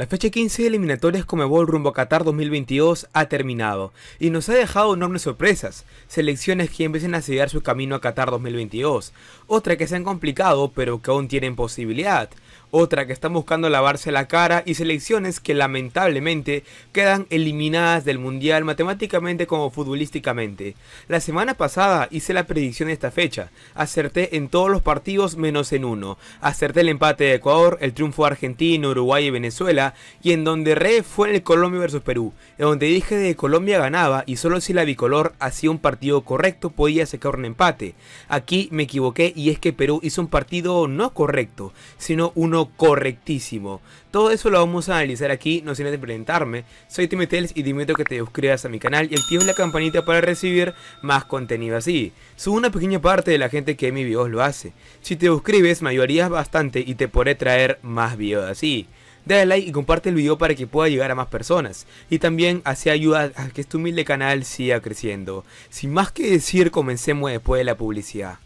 La fecha 15 de eliminatorias Comebol rumbo a Qatar 2022 ha terminado y nos ha dejado enormes sorpresas, selecciones que empiezan a seguir su camino a Qatar 2022, otra que se han complicado pero que aún tienen posibilidad, otra que están buscando lavarse la cara y selecciones que lamentablemente quedan eliminadas del Mundial matemáticamente como futbolísticamente. La semana pasada hice la predicción de esta fecha, acerté en todos los partidos menos en uno, acerté el empate de Ecuador, el triunfo argentino, Uruguay y Venezuela y en donde re fue en el Colombia versus Perú, en donde dije de Colombia ganaba y solo si la bicolor hacía un partido correcto podía sacar un empate. Aquí me equivoqué y es que Perú hizo un partido no correcto, sino uno correctísimo. Todo eso lo vamos a analizar aquí, no sin de presentarme. Soy Timmy Tales y te que te suscribas a mi canal y actives la campanita para recibir más contenido así. Soy una pequeña parte de la gente que mi videos lo hace. Si te suscribes me bastante y te podré traer más videos así dale like y comparte el video para que pueda llegar a más personas. Y también así ayuda a que este humilde canal siga creciendo. Sin más que decir, comencemos después de la publicidad.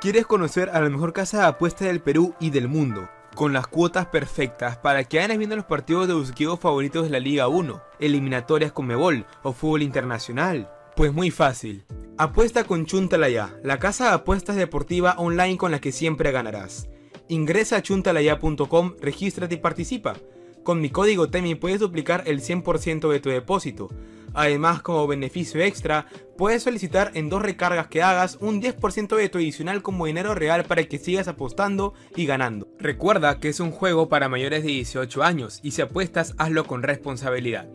¿Quieres conocer a la mejor casa de apuestas del Perú y del mundo? con las cuotas perfectas para que vayan viendo los partidos de sus favoritos de la Liga 1, eliminatorias con Mebol o fútbol internacional. Pues muy fácil. Apuesta con Chuntalaya, la casa de apuestas deportiva online con la que siempre ganarás. Ingresa a chuntalaya.com, regístrate y participa. Con mi código TEMI puedes duplicar el 100% de tu depósito. Además, como beneficio extra, puedes solicitar en dos recargas que hagas un 10% de tu adicional como dinero real para que sigas apostando y ganando. Recuerda que es un juego para mayores de 18 años y si apuestas, hazlo con responsabilidad.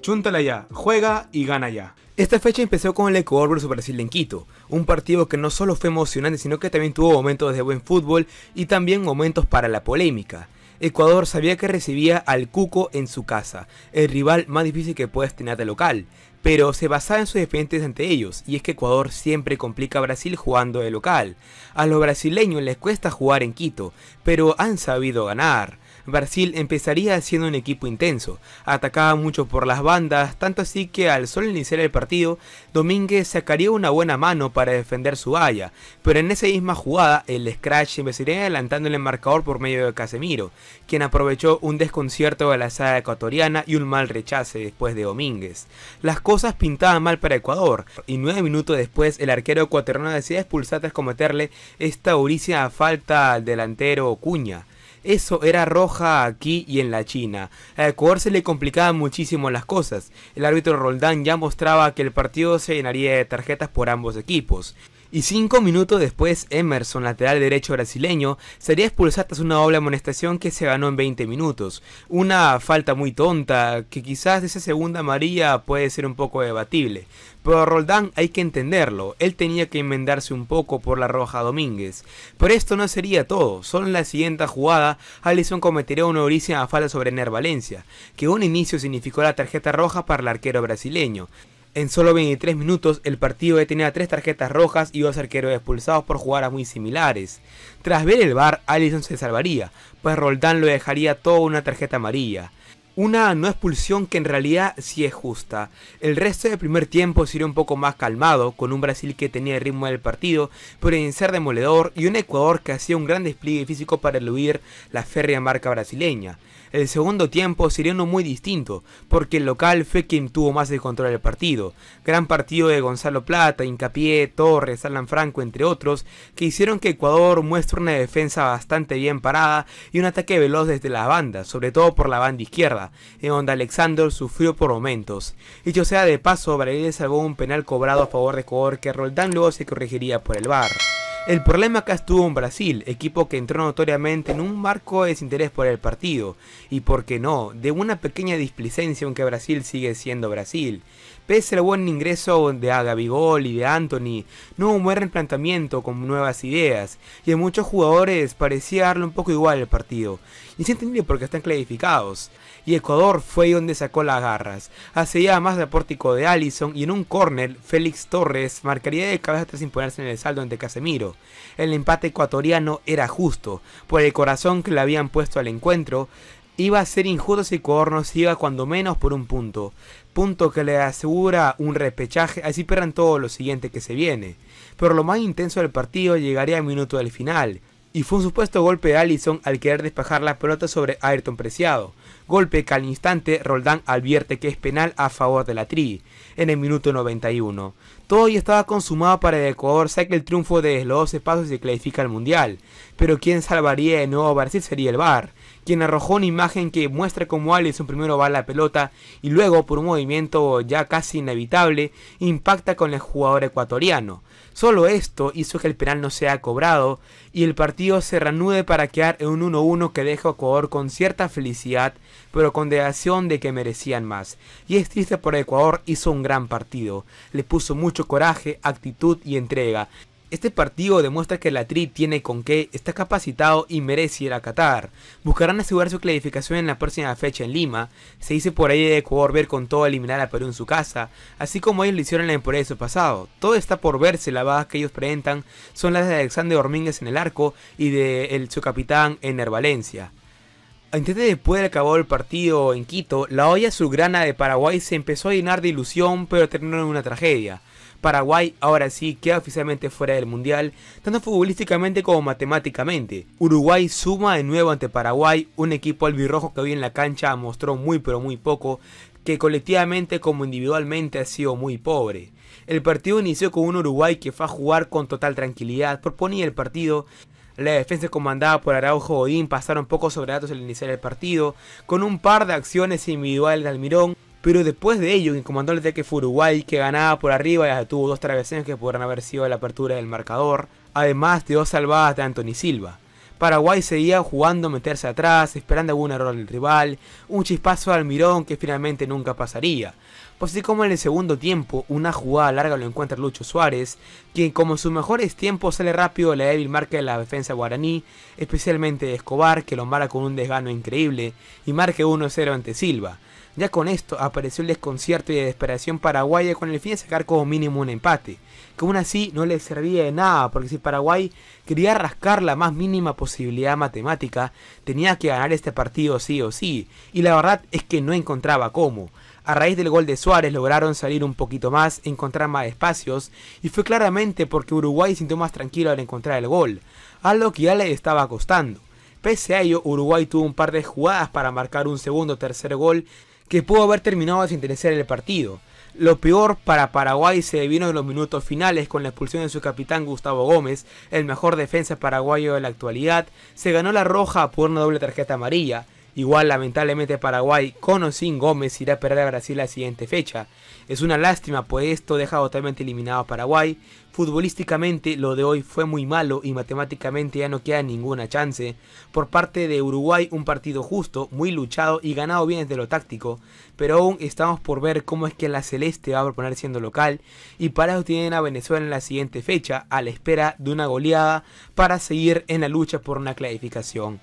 Chúntala ya, juega y gana ya. Esta fecha empezó con el Ecuador vs Brasil en Quito, un partido que no solo fue emocionante sino que también tuvo momentos de buen fútbol y también momentos para la polémica. Ecuador sabía que recibía al Cuco en su casa, el rival más difícil que puedes tener de local, pero se basaba en sus defensas ante ellos, y es que Ecuador siempre complica a Brasil jugando de local. A los brasileños les cuesta jugar en Quito, pero han sabido ganar. Brasil empezaría siendo un equipo intenso, atacaba mucho por las bandas, tanto así que al solo iniciar el partido, Domínguez sacaría una buena mano para defender su valla, pero en esa misma jugada el Scratch empezaría adelantando el marcador por medio de Casemiro, quien aprovechó un desconcierto de la sala ecuatoriana y un mal rechace después de Domínguez. Las cosas pintaban mal para Ecuador, y nueve minutos después el arquero ecuatoriano decide expulsar tras cometerle esta durísima falta al delantero Cuña. Eso era roja aquí y en la China. A Ecuador se le complicaban muchísimo las cosas. El árbitro Roldán ya mostraba que el partido se llenaría de tarjetas por ambos equipos. Y cinco minutos después, Emerson, lateral derecho brasileño, sería expulsado tras una doble amonestación que se ganó en 20 minutos. Una falta muy tonta, que quizás esa segunda amarilla puede ser un poco debatible. Pero Roldán hay que entenderlo, él tenía que enmendarse un poco por la roja Domínguez. Pero esto no sería todo, solo en la siguiente jugada, Allison cometería una durísima falta sobre Ner Valencia, que un inicio significó la tarjeta roja para el arquero brasileño. En solo 23 minutos, el partido detenía tenía 3 tarjetas rojas y dos arqueros expulsados por jugadas muy similares. Tras ver el bar, Allison se salvaría, pues Roldán lo dejaría toda una tarjeta amarilla. Una no expulsión que en realidad sí es justa. El resto del primer tiempo sería un poco más calmado, con un Brasil que tenía el ritmo del partido, pero en ser demoledor, y un Ecuador que hacía un gran despliegue físico para eludir la férrea marca brasileña el segundo tiempo sería uno muy distinto, porque el local fue quien tuvo más el control del partido. Gran partido de Gonzalo Plata, Incapié, Torres, Alan Franco, entre otros, que hicieron que Ecuador muestre una defensa bastante bien parada y un ataque veloz desde las bandas, sobre todo por la banda izquierda, en donde Alexander sufrió por momentos. Hecho sea de paso, Valeria salvó un penal cobrado a favor de Ecuador que Roldán luego se corregiría por el bar. El problema acá estuvo en Brasil, equipo que entró notoriamente en un marco de desinterés por el partido, y por qué no, de una pequeña displicencia aunque Brasil sigue siendo Brasil. Pese al buen ingreso de Agabigol y de Anthony, no hubo un buen con nuevas ideas, y a muchos jugadores parecía darle un poco igual el partido, y se entendía porque están clasificados, y Ecuador fue donde sacó las garras, hacia más de pórtico de Allison y en un córner, Félix Torres marcaría de cabeza tras imponerse en el saldo ante Casemiro. El empate ecuatoriano era justo, por el corazón que le habían puesto al encuentro, Iba a ser injusto si Ecuador no iba cuando menos por un punto. Punto que le asegura un repechaje, así perran todo lo siguiente que se viene. Pero lo más intenso del partido llegaría al minuto del final. Y fue un supuesto golpe de Allison al querer despejar la pelota sobre Ayrton Preciado. Golpe que al instante Roldán advierte que es penal a favor de la Tri, en el minuto 91. Todo ya estaba consumado para el Ecuador, saque el triunfo de los 12 pasos y se clasifica al Mundial. Pero quien salvaría de nuevo a Brasil sería el Bar quien arrojó una imagen que muestra cómo Allison primero va a la pelota y luego, por un movimiento ya casi inevitable, impacta con el jugador ecuatoriano. Solo esto hizo que el penal no sea cobrado y el partido se reanude para quedar en un 1-1 que deja a Ecuador con cierta felicidad, pero con dedación de que merecían más. Y es triste por Ecuador hizo un gran partido, le puso mucho coraje, actitud y entrega. Este partido demuestra que la Tri tiene con qué, está capacitado y merece ir a Qatar. Buscarán asegurar su clasificación en la próxima fecha en Lima. Se dice por ahí de Ecuador ver con todo eliminar a Perú en su casa, así como ellos lo hicieron en la temporada de su pasado. Todo está por verse, la baja que ellos presentan son las de Alexander Domínguez en el arco y de su capitán en Valencia. Antes de después de acabar el partido en Quito, la olla azulgrana de Paraguay se empezó a llenar de ilusión pero terminó en una tragedia. Paraguay ahora sí queda oficialmente fuera del Mundial, tanto futbolísticamente como matemáticamente. Uruguay suma de nuevo ante Paraguay, un equipo albirrojo que hoy en la cancha mostró muy pero muy poco, que colectivamente como individualmente ha sido muy pobre. El partido inició con un Uruguay que fue a jugar con total tranquilidad, proponía el partido, la defensa comandada por Araujo Godín pasaron pocos sobre datos al iniciar el partido, con un par de acciones individuales de Almirón pero después de ello, quien comandó el ataque fue Uruguay, que ganaba por arriba y tuvo dos travesaños que podrían haber sido la apertura del marcador, además de dos salvadas de Anthony Silva. Paraguay seguía jugando meterse atrás, esperando algún error del rival, un chispazo al mirón que finalmente nunca pasaría. Pues así como en el segundo tiempo, una jugada larga lo encuentra Lucho Suárez, quien como en sus mejores tiempos sale rápido la débil marca de la defensa guaraní, especialmente de Escobar, que lo marca con un desgano increíble, y marca 1-0 ante Silva. Ya con esto apareció el desconcierto y la desesperación paraguaya con el fin de sacar como mínimo un empate, que aún así no le servía de nada, porque si Paraguay quería rascar la más mínima posibilidad matemática, tenía que ganar este partido sí o sí, y la verdad es que no encontraba cómo. A raíz del gol de Suárez lograron salir un poquito más, encontrar más espacios, y fue claramente porque Uruguay sintió más tranquilo al encontrar el gol, algo que ya le estaba costando. Pese a ello, Uruguay tuvo un par de jugadas para marcar un segundo o tercer gol que pudo haber terminado sin interesar el partido. Lo peor para Paraguay se vino en los minutos finales con la expulsión de su capitán Gustavo Gómez, el mejor defensa paraguayo de la actualidad, se ganó la roja por una doble tarjeta amarilla, Igual, lamentablemente, Paraguay con o sin Gómez irá a perder a Brasil la siguiente fecha. Es una lástima, pues esto deja totalmente eliminado a Paraguay. Futbolísticamente, lo de hoy fue muy malo y matemáticamente ya no queda ninguna chance. Por parte de Uruguay, un partido justo, muy luchado y ganado bien desde lo táctico. Pero aún estamos por ver cómo es que la Celeste va a proponer siendo local. Y para eso tienen a Venezuela en la siguiente fecha, a la espera de una goleada para seguir en la lucha por una clasificación.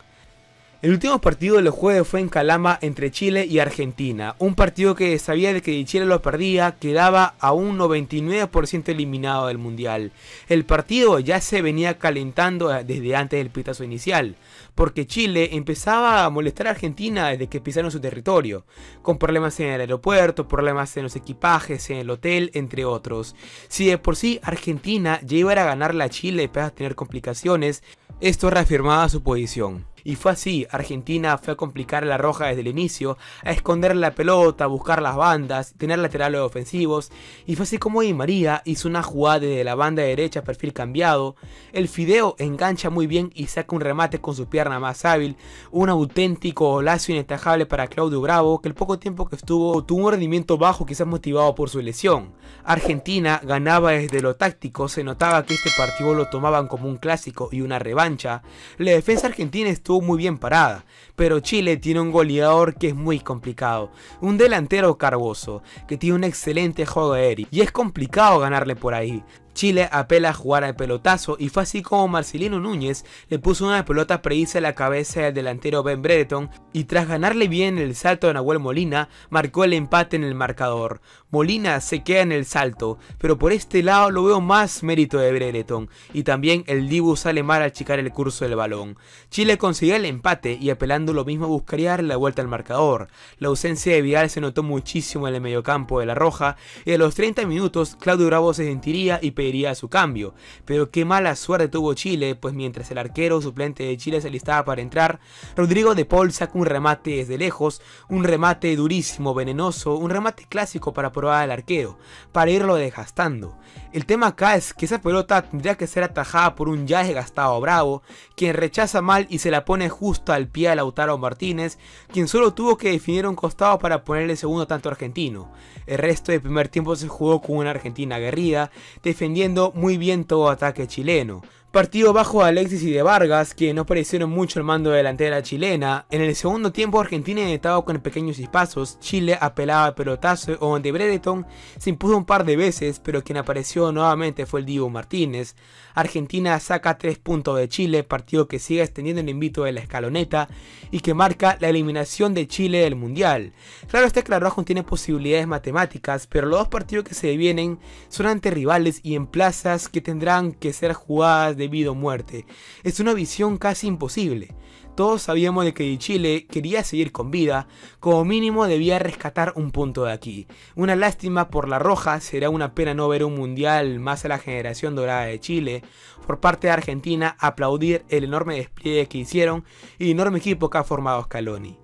El último partido de los jueves fue en Calama entre Chile y Argentina, un partido que sabía de que Chile lo perdía, quedaba a un 99% eliminado del Mundial. El partido ya se venía calentando eh, desde antes del pitazo inicial, porque Chile empezaba a molestar a Argentina desde que pisaron su territorio, con problemas en el aeropuerto, problemas en los equipajes, en el hotel, entre otros. Si de por sí Argentina ya iba a ganar a Chile y a tener complicaciones, esto reafirmaba su posición. Y fue así, Argentina fue a complicar a la roja desde el inicio, a esconder la pelota, buscar las bandas, tener laterales ofensivos, y fue así como Di María hizo una jugada desde la banda derecha, perfil cambiado, el Fideo engancha muy bien y saca un remate con su pierna más hábil, un auténtico lazo inestajable para Claudio Bravo, que el poco tiempo que estuvo tuvo un rendimiento bajo quizás motivado por su lesión. Argentina ganaba desde lo táctico, se notaba que este partido lo tomaban como un clásico y una revancha, la defensa argentina estuvo estuvo muy bien parada, pero Chile tiene un goleador que es muy complicado, un delantero cargoso, que tiene un excelente juego de aéreo y es complicado ganarle por ahí. Chile apela a jugar al pelotazo y fue así como Marcelino Núñez le puso una pelota precisa a la cabeza del delantero Ben Breton y tras ganarle bien el salto de Nahuel Molina, marcó el empate en el marcador. Molina se queda en el salto, pero por este lado lo veo más mérito de Breton y también el Dibu sale mal al chicar el curso del balón. Chile consigue el empate y apelando lo mismo buscaría la vuelta al marcador. La ausencia de Vidal se notó muchísimo en el mediocampo de la Roja y a los 30 minutos Claudio Bravo se sentiría y pediría su cambio. Pero qué mala suerte tuvo Chile, pues mientras el arquero suplente de Chile se listaba para entrar, Rodrigo de Paul saca un remate desde lejos, un remate durísimo, venenoso, un remate clásico para probar al arquero, para irlo desgastando. El tema acá es que esa pelota tendría que ser atajada por un ya gastado Bravo, quien rechaza mal y se la pone justo al pie de Lautaro Martínez, quien solo tuvo que definir un costado para ponerle segundo tanto argentino. El resto del primer tiempo se jugó con una Argentina aguerrida, defendiendo muy bien todo ataque chileno. Partido bajo Alexis y de Vargas, que no parecieron mucho el mando de delantera chilena. En el segundo tiempo, Argentina estaba con pequeños dispasos. Chile apelaba al pelotazo, donde Bredeton se impuso un par de veces, pero quien apareció nuevamente fue el Divo Martínez. Argentina saca 3 puntos de Chile, partido que sigue extendiendo el invito de la escaloneta y que marca la eliminación de Chile del Mundial. Claro este que tiene posibilidades matemáticas, pero los dos partidos que se vienen son ante rivales y en plazas que tendrán que ser jugadas debido muerte. Es una visión casi imposible. Todos sabíamos de que Chile quería seguir con vida, como mínimo debía rescatar un punto de aquí. Una lástima por la roja, será una pena no ver un mundial más a la generación dorada de Chile. Por parte de Argentina, aplaudir el enorme despliegue que hicieron y el enorme equipo que ha formado Scaloni.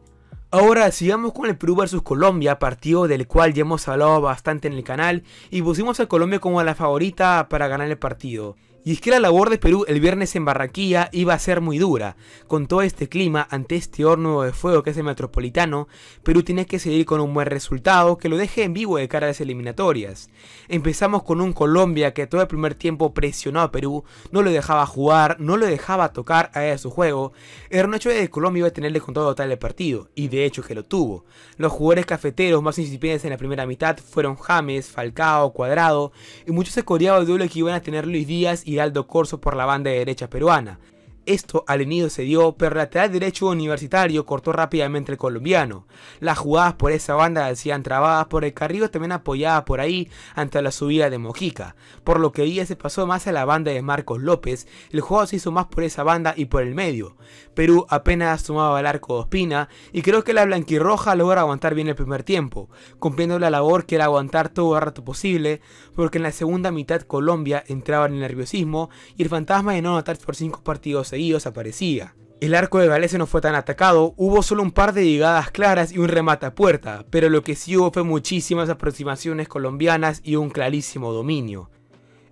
Ahora sigamos con el Perú versus Colombia, partido del cual ya hemos hablado bastante en el canal y pusimos a Colombia como la favorita para ganar el partido. Y es que la labor de Perú el viernes en Barranquilla iba a ser muy dura. Con todo este clima, ante este horno de fuego que es el metropolitano, Perú tiene que seguir con un buen resultado que lo deje en vivo de cara a las eliminatorias. Empezamos con un Colombia que todo el primer tiempo presionó a Perú, no lo dejaba jugar, no lo dejaba tocar a su juego. el noche de Colombia iba a tenerle control total el partido, y de hecho que lo tuvo. Los jugadores cafeteros más incipientes en la primera mitad fueron James, Falcao, Cuadrado, y muchos se coreaba el duelo que iban a tener Luis Díaz y Aldo Corso por la banda de derecha peruana. Esto al inicio se dio, pero el lateral derecho universitario cortó rápidamente el colombiano. Las jugadas por esa banda hacían trabadas por el Carrillo también apoyada por ahí ante la subida de Mojica, por lo que ella se pasó más a la banda de Marcos López, el juego se hizo más por esa banda y por el medio. Perú apenas tomaba el arco de Ospina y creo que la blanquirroja logra aguantar bien el primer tiempo, cumpliendo la labor que era aguantar todo el rato posible, porque en la segunda mitad Colombia entraba en el nerviosismo y el fantasma de no anotar por 5 partidos aparecía. El arco de Galese no fue tan atacado, hubo solo un par de llegadas claras y un remate a puerta, pero lo que sí hubo fue muchísimas aproximaciones colombianas y un clarísimo dominio.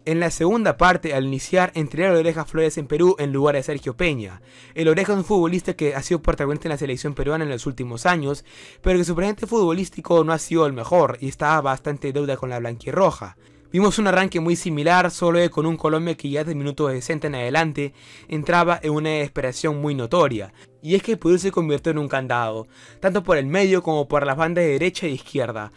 En la segunda parte, al iniciar, entrenaron a Oreja Flores en Perú en lugar de Sergio Peña. El Oreja es un futbolista que ha sido portavoz en la selección peruana en los últimos años, pero que su presente futbolístico no ha sido el mejor y estaba bastante deuda con la blanquirroja. Vimos un arranque muy similar, solo con un Colombia que ya de minutos 60 en adelante entraba en una desesperación muy notoria y es que el se convirtió en un candado, tanto por el medio como por las bandas de derecha e izquierda.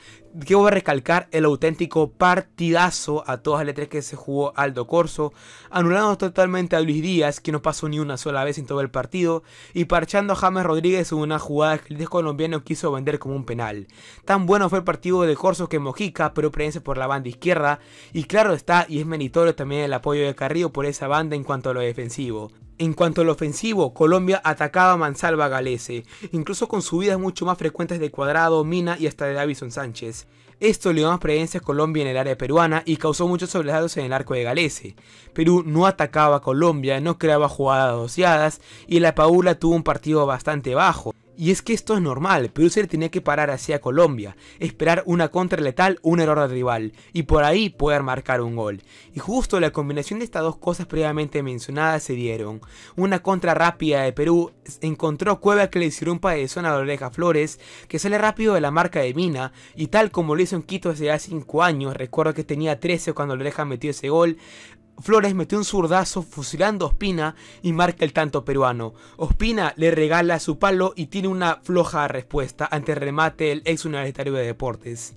Quiero recalcar el auténtico partidazo a todas las letras que se jugó Aldo Corso, anulando totalmente a Luis Díaz, que no pasó ni una sola vez en todo el partido, y parchando a James Rodríguez en una jugada que el descolombiano colombiano quiso vender como un penal. Tan bueno fue el partido de Corso que Mojica, pero prensa por la banda izquierda, y claro está, y es meritorio también el apoyo de Carrillo por esa banda en cuanto a lo defensivo. En cuanto al ofensivo, Colombia atacaba a Mansalva Galese, incluso con subidas mucho más frecuentes de Cuadrado, Mina y hasta de Davison Sánchez. Esto le dio más presencia a Colombia en el área peruana y causó muchos sobresaltos en el arco de Galese. Perú no atacaba a Colombia, no creaba jugadas asociadas y la Paula tuvo un partido bastante bajo. Y es que esto es normal, Perú se le tenía que parar hacia Colombia, esperar una contra letal un error de rival, y por ahí poder marcar un gol. Y justo la combinación de estas dos cosas previamente mencionadas se dieron. Una contra rápida de Perú encontró Cueva que le hicieron un zona a Oreja Flores, que sale rápido de la marca de Mina, y tal como lo hizo en Quito desde hace 5 años, recuerdo que tenía 13 cuando Oreja metió ese gol, Flores metió un zurdazo fusilando a Ospina y marca el tanto peruano. Ospina le regala su palo y tiene una floja respuesta ante el remate del ex universitario de deportes.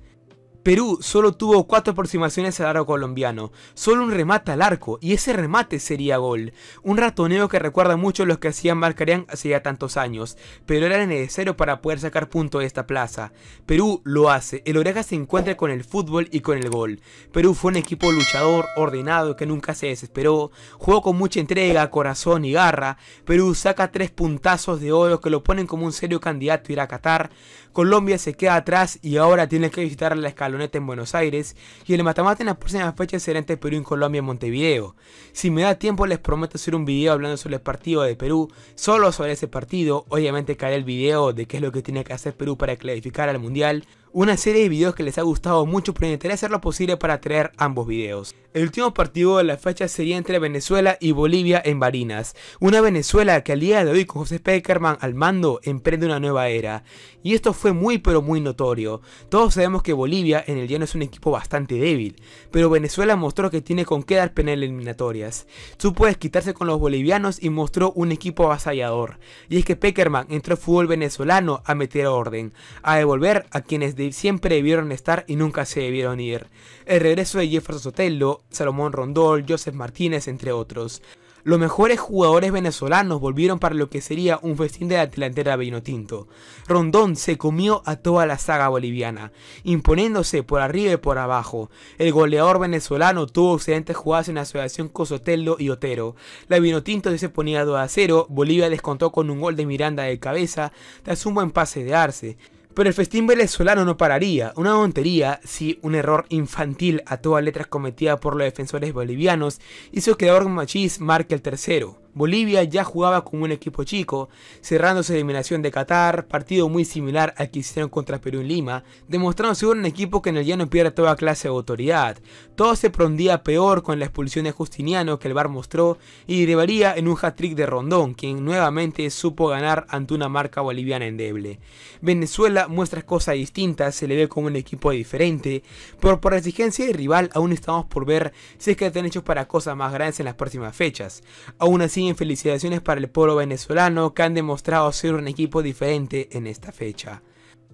Perú solo tuvo cuatro aproximaciones al arco colombiano, solo un remate al arco, y ese remate sería gol. Un ratoneo que recuerda mucho a los que hacían Marcarían hace ya tantos años, pero era necesario para poder sacar punto de esta plaza. Perú lo hace, el Oreja se encuentra con el fútbol y con el gol. Perú fue un equipo luchador, ordenado, que nunca se desesperó, jugó con mucha entrega, corazón y garra. Perú saca tres puntazos de oro que lo ponen como un serio candidato a ir a Qatar. Colombia se queda atrás y ahora tiene que visitar la escala luneta en Buenos Aires y el matamata en las próximas fechas será entre Perú y Colombia en Montevideo. Si me da tiempo les prometo hacer un video hablando sobre el partido de Perú, solo sobre ese partido, obviamente caerá el video de qué es lo que tiene que hacer Perú para clasificar al Mundial una serie de videos que les ha gustado mucho, pero intentaré hacer lo posible para traer ambos videos. El último partido de la fecha sería entre Venezuela y Bolivia en Barinas, una Venezuela que al día de hoy con José Peckerman al mando emprende una nueva era, y esto fue muy pero muy notorio. Todos sabemos que Bolivia en el llano es un equipo bastante débil, pero Venezuela mostró que tiene con qué dar penal eliminatorias. Supo desquitarse con los bolivianos y mostró un equipo avasallador, y es que Peckerman entró al fútbol venezolano a meter orden, a devolver a quienes siempre debieron estar y nunca se debieron ir. El regreso de Jefferson Sotelo, Salomón Rondol, Joseph Martínez, entre otros. Los mejores jugadores venezolanos volvieron para lo que sería un festín de la delantera Vinotinto. Rondón se comió a toda la saga boliviana, imponiéndose por arriba y por abajo. El goleador venezolano tuvo excelentes jugadas en la asociación con Sotelo y Otero. La Vinotinto se ponía 2 a 0, Bolivia descontó con un gol de Miranda de cabeza tras un buen pase de Arce. Pero el festín venezolano no pararía, una tontería, si un error infantil a todas letras cometida por los defensores bolivianos hizo que Org Machis marque el tercero. Bolivia ya jugaba con un equipo chico, cerrando su eliminación de Qatar, partido muy similar al que hicieron contra Perú en Lima, demostrando ser un equipo que en el llano pierde toda clase de autoridad. Todo se prondía peor con la expulsión de Justiniano que el bar mostró y derivaría en un hat-trick de Rondón, quien nuevamente supo ganar ante una marca boliviana endeble. Venezuela muestra cosas distintas, se le ve como un equipo diferente, pero por exigencia y rival aún estamos por ver si es que están hechos para cosas más grandes en las próximas fechas. Aún así felicitaciones para el pueblo venezolano que han demostrado ser un equipo diferente en esta fecha.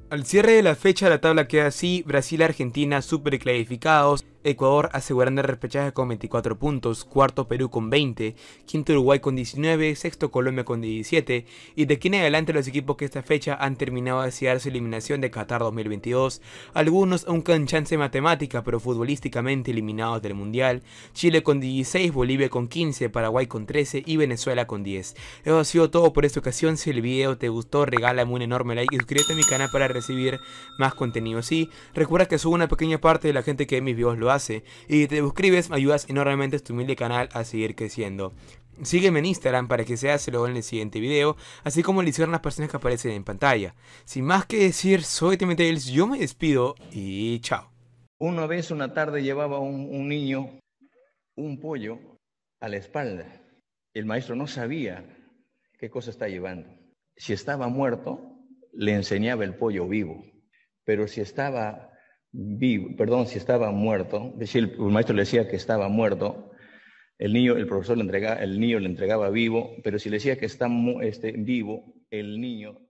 Al cierre de la fecha la tabla queda así, Brasil Argentina super clarificados Ecuador asegurando el repechaje con 24 puntos, cuarto Perú con 20, quinto Uruguay con 19, sexto Colombia con 17 y de aquí en adelante los equipos que esta fecha han terminado de asegurar su eliminación de Qatar 2022, algunos aún con chance matemática pero futbolísticamente eliminados del Mundial, Chile con 16, Bolivia con 15, Paraguay con 13 y Venezuela con 10. Eso ha sido todo por esta ocasión, si el video te gustó regálame un enorme like y suscríbete a mi canal para recibir más contenido. Y recuerda que soy una pequeña parte de la gente que mis videos lo hace y te suscribes, me ayudas enormemente a tu humilde canal a seguir creciendo. Sígueme en Instagram para que seas luego en el siguiente video, así como le hicieron las personas que aparecen en pantalla. Sin más que decir, soy Timmy yo me despido y chao. Una vez una tarde llevaba un, un niño un pollo a la espalda. El maestro no sabía qué cosa está llevando. Si estaba muerto, le enseñaba el pollo vivo, pero si estaba vivo, perdón, si estaba muerto, decir, el, maestro le decía que estaba muerto, el niño, el profesor le entregaba, el niño le entregaba vivo, pero si le decía que está este, vivo, el niño